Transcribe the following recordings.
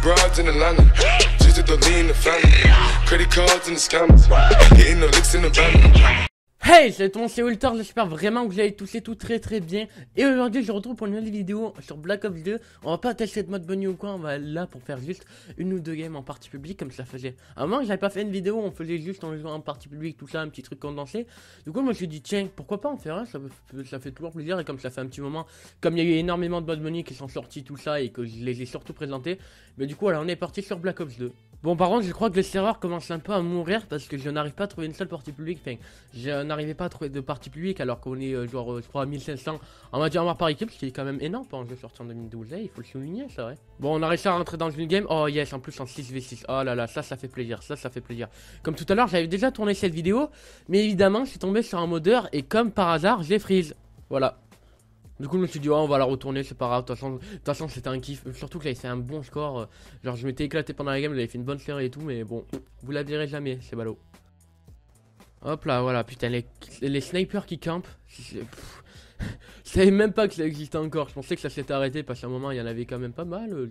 broads in Atlanta. Just at the lean, the family. Credit cards and the scammers. getting the licks in the van. Hey, c'est ton c'est Walter, j'espère vraiment que vous allez tous et tout très très bien. Et aujourd'hui, je retrouve pour une nouvelle vidéo sur Black Ops 2. On va pas tester de mode bunny ou quoi, on va là pour faire juste une ou deux games en partie publique comme ça faisait. un moment j'avais pas fait une vidéo, on faisait juste en jouant en partie publique, tout ça, un petit truc condensé. Du coup, moi je me suis dit, tiens, pourquoi pas en faire un, ça, fait toujours plaisir. Et comme ça fait un petit moment, comme il y a eu énormément de mode bunny qui sont sortis, tout ça, et que je les ai surtout présentés. Mais du coup, voilà on est parti sur Black Ops 2. Bon, par contre, je crois que les serveurs commencent un peu à mourir parce que je n'arrive pas à trouver une seule partie publique. Enfin, je n'arrivais pas à trouver de partie publique alors qu'on est, euh, genre, euh, je crois, à 1500 en matière par équipe, ce qui est quand même énorme pour un jeu sorti en 2012. Eh, il faut le souligner, ça, ouais. Bon, on a réussi à rentrer dans une game. Oh, yes, en plus en 6v6. Oh là là, ça, ça fait plaisir. Ça, ça fait plaisir. Comme tout à l'heure, j'avais déjà tourné cette vidéo, mais évidemment, je suis tombé sur un modeur et comme par hasard, j'ai freeze. Voilà. Du coup, je me suis dit, on va la retourner, c'est pas grave. De toute façon, c'était un kiff. Surtout que là, il fait un bon score. Genre, je m'étais éclaté pendant la game, j'avais fait une bonne série et tout, mais bon, vous la verrez jamais, c'est ballot. Hop là, voilà, putain, les, les snipers qui campent. Je savais même pas que ça existait encore. Je pensais que ça s'était arrêté parce qu'à un moment il y en avait quand même pas mal. Euh,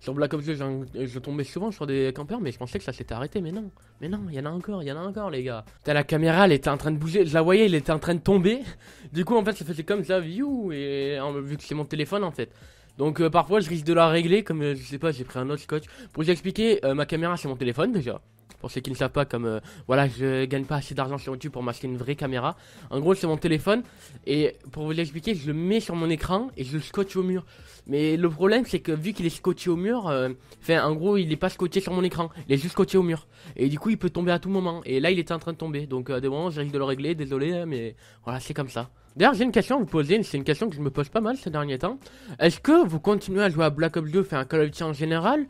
sur Black Ops 2, je tombais souvent sur des campeurs, mais je pensais que ça s'était arrêté. Mais non, mais non, il y en a encore, il y en a encore, les gars. T'as la caméra, elle était en train de bouger. Je la voyais, elle était en train de tomber. Du coup, en fait, ça faisait comme ça, view, et vu que c'est mon téléphone en fait. Donc euh, parfois je risque de la régler comme euh, je sais pas j'ai pris un autre scotch. Pour vous expliquer, ma caméra c'est mon téléphone déjà pour ceux qui ne savent pas, comme euh, voilà, je gagne pas assez d'argent sur YouTube pour masquer une vraie caméra. En gros, c'est mon téléphone et pour vous l'expliquer, je le mets sur mon écran et je le scotche au mur. Mais le problème, c'est que vu qu'il est scotché au mur, euh, enfin, en gros, il n'est pas scotché sur mon écran, il est juste scotché au mur. Et du coup, il peut tomber à tout moment. Et là, il était en train de tomber, donc euh, à des moments, j'arrive de le régler, désolé, hein, mais voilà, c'est comme ça. D'ailleurs, j'ai une question à vous poser, c'est une question que je me pose pas mal ces derniers temps. Est-ce que vous continuez à jouer à Black Ops 2, faire un Call of Duty en général,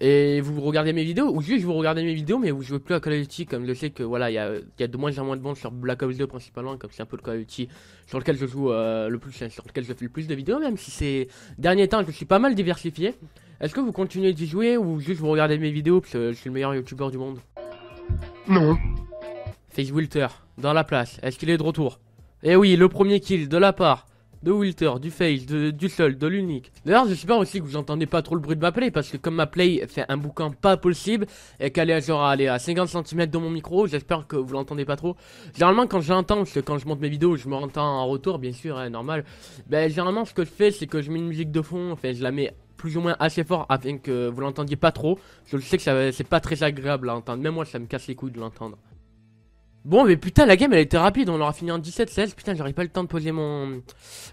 et vous regardez mes vidéos, ou juste vous regardez mes vidéos, mais vous jouez plus à Call of Duty, comme je sais que voilà, il y a, de moins en moins de monde sur Black Ops 2 principalement, comme c'est un peu le Call of Duty sur lequel je joue euh, le plus, sur lequel je fais le plus de vidéos, même si ces derniers temps je suis pas mal diversifié. Est-ce que vous continuez d'y jouer, ou juste vous regardez mes vidéos, parce que je suis le meilleur youtubeur du monde Non. Face Wilter, dans la place, est-ce qu'il est de retour et eh oui, le premier kill de la part de Wilter, du Face, de, du seul, de l'unique. D'ailleurs, j'espère aussi que vous entendez pas trop le bruit de ma play, parce que comme ma play fait un bouquin pas possible, et qu'elle est genre à, aller à 50 cm de mon micro, j'espère que vous l'entendez pas trop. Généralement, quand j'entends, parce que quand je monte mes vidéos, je me entends en retour, bien sûr, hein, normal. Ben, généralement, ce que je fais, c'est que je mets une musique de fond, enfin, je la mets plus ou moins assez fort afin que vous l'entendiez pas trop. Je sais que c'est pas très agréable à entendre, même moi, ça me casse les couilles de l'entendre. Bon, mais putain, la game elle était rapide, on aura fini en 17-16. Putain, j'aurais pas le temps de poser mon,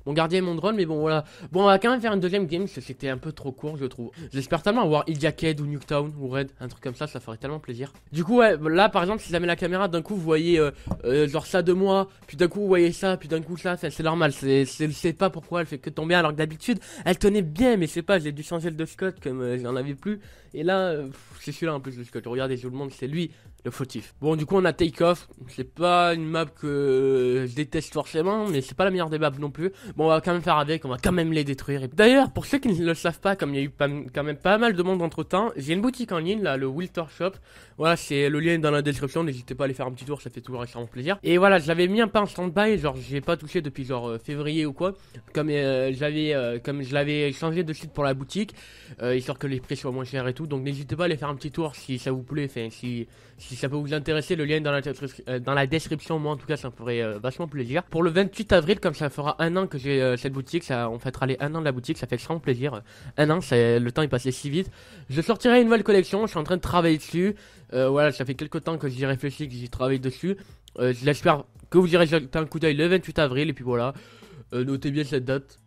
mon gardien et mon drone, mais bon, voilà. Bon, on va quand même faire une deuxième game, c'était un peu trop court, je trouve. J'espère tellement avoir Iljaked ou Nuketown ou Red, un truc comme ça, ça ferait tellement plaisir. Du coup, ouais, là par exemple, si jamais la caméra, d'un coup vous voyez euh, euh, genre ça de moi, puis d'un coup vous voyez ça, puis d'un coup ça, c'est normal. Je sais pas pourquoi elle fait que tomber, alors que d'habitude elle tenait bien, mais c'est pas, j'ai dû changer le de Scott comme euh, j'en avais plus. Et là, c'est celui-là en plus, le Scott. Regardez, tout le monde, c'est lui fautif. Bon, du coup, on a take off C'est pas une map que je déteste forcément, mais c'est pas la meilleure des maps non plus. Bon, on va quand même faire avec, on va quand même les détruire. D'ailleurs, pour ceux qui ne le savent pas, comme il y a eu quand même pas mal de monde entre temps, j'ai une boutique en ligne, là, le Wilter Shop. Voilà, c'est le lien dans la description. N'hésitez pas à aller faire un petit tour, ça fait toujours extrêmement plaisir. Et voilà, j'avais mis un peu en stand-by, genre, j'ai pas touché depuis genre euh, février ou quoi. Comme euh, j'avais, euh, comme je l'avais changé de site pour la boutique, histoire que les prix soient moins chers et tout. Donc, n'hésitez pas à aller faire un petit tour si ça vous plaît, enfin, si si ça peut vous intéresser, le lien est dans la, description. Euh, Moi, en tout cas, ça me ferait euh, vachement plaisir. Pour le 28 avril, comme ça fera un an que j'ai euh, cette boutique, ça, on fait les un an de la boutique, ça fait extrêmement plaisir. Un an, le temps est passé si vite. Je sortirai une nouvelle collection, je suis en train de travailler dessus. voilà, ça fait quelques temps que j'y réfléchis, que j'y travaille dessus. J'espère que vous irez jeter un coup d'œil le 28 avril, et puis voilà. notez bien cette date.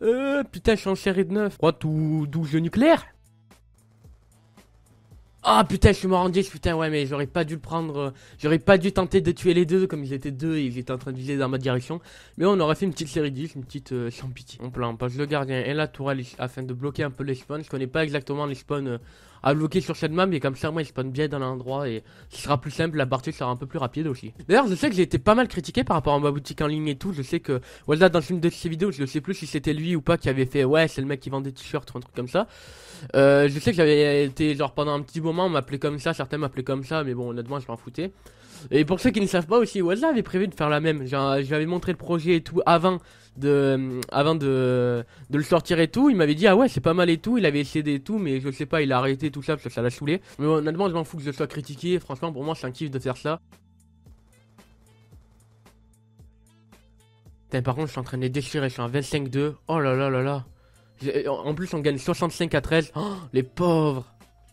Euh, putain, je suis en série de 9. 3 ou 12 nucléaires ah putain, je suis mort en 10, putain, ouais, mais j'aurais pas dû le prendre. Euh, j'aurais pas dû tenter de tuer les deux, comme ils étaient deux et ils étaient en train de viser dans ma direction. Mais on aurait fait une petite série 10, une petite euh, sans pitié. On on passe le gardien et la tourelle afin de bloquer un peu les spawns. Je connais pas exactement les spawns. Euh, à bloquer sur cette map et comme ça moi il spawn bien dans l'endroit et ce sera plus simple, la partie sera un peu plus rapide aussi. D'ailleurs je sais que j'ai été pas mal critiqué par rapport à ma boutique en ligne et tout, je sais que Waza dans une de ses vidéos je ne sais plus si c'était lui ou pas qui avait fait ouais c'est le mec qui vend des t-shirts ou un truc comme ça. Euh, je sais que j'avais été genre pendant un petit moment on m'appelait comme ça, certains m'appelaient comme ça mais bon honnêtement je m'en foutais. Et pour ceux qui ne savent pas aussi, Wazla avait prévu de faire la même. J'avais montré le projet et tout avant de, avant de, de le sortir et tout. Il m'avait dit ah ouais c'est pas mal et tout. Il avait essayé et tout, mais je sais pas, il a arrêté tout ça parce que ça l'a saoulé. Mais honnêtement, je m'en fous que je sois critiqué. Franchement, pour moi, c'est un kiff de faire ça. par contre, je suis en train de les déchirer. Je suis en 25-2. Oh là là là là. En plus, on gagne 65 à 13. les pauvres.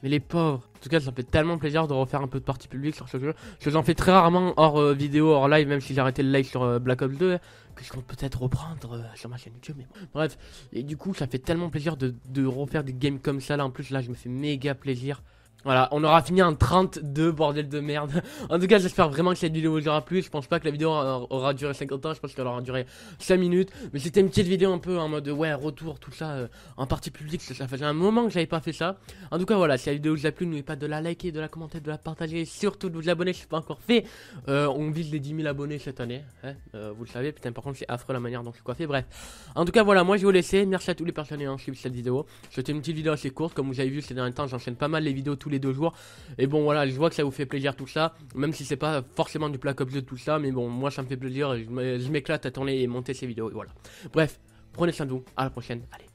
Mais les pauvres. En tout cas, ça me fait tellement plaisir de refaire un peu de partie publique sur ce jeu. Je j'en fais très rarement hors euh, vidéo, hors live, même si j'ai arrêté le live sur euh, Black Ops 2, hein, que je compte peut-être reprendre euh, sur ma chaîne YouTube. Mais Bref, et du coup, ça fait tellement plaisir de, de refaire des games comme ça. Là, en plus, là, je me fais méga plaisir. Voilà, on aura fini en 32, bordel de merde. en tout cas, j'espère vraiment que cette vidéo vous aura plu. Je pense pas que la vidéo aura duré 50 ans, je pense qu'elle aura duré 5 minutes. Mais c'était une petite vidéo un peu en mode, ouais, retour, tout ça, euh, en partie publique. Ça, faisait un moment que j'avais pas fait ça. En tout cas, voilà, si la vidéo vous a plu, n'oubliez pas de la liker, de la commenter, de la partager. Et surtout de vous abonner si c'est pas encore fait. Euh, on vise les 10 000 abonnés cette année. Hein, euh, vous le savez, putain, par contre, c'est affreux la manière dont je suis coiffé. Bref. En tout cas, voilà, moi je vais vous laisser. Merci à tous les personnes qui ont suivi cette vidéo. C'était une petite vidéo assez courte. Comme vous avez vu ces derniers temps, j'enchaîne pas mal les vidéos tous les deux jours. Et bon, voilà, je vois que ça vous fait plaisir tout ça, même si c'est pas forcément du plat comme de tout ça, mais bon, moi ça me fait plaisir, je m'éclate à tourner et monter ces vidéos, voilà. Bref, prenez soin de vous, à la prochaine, allez.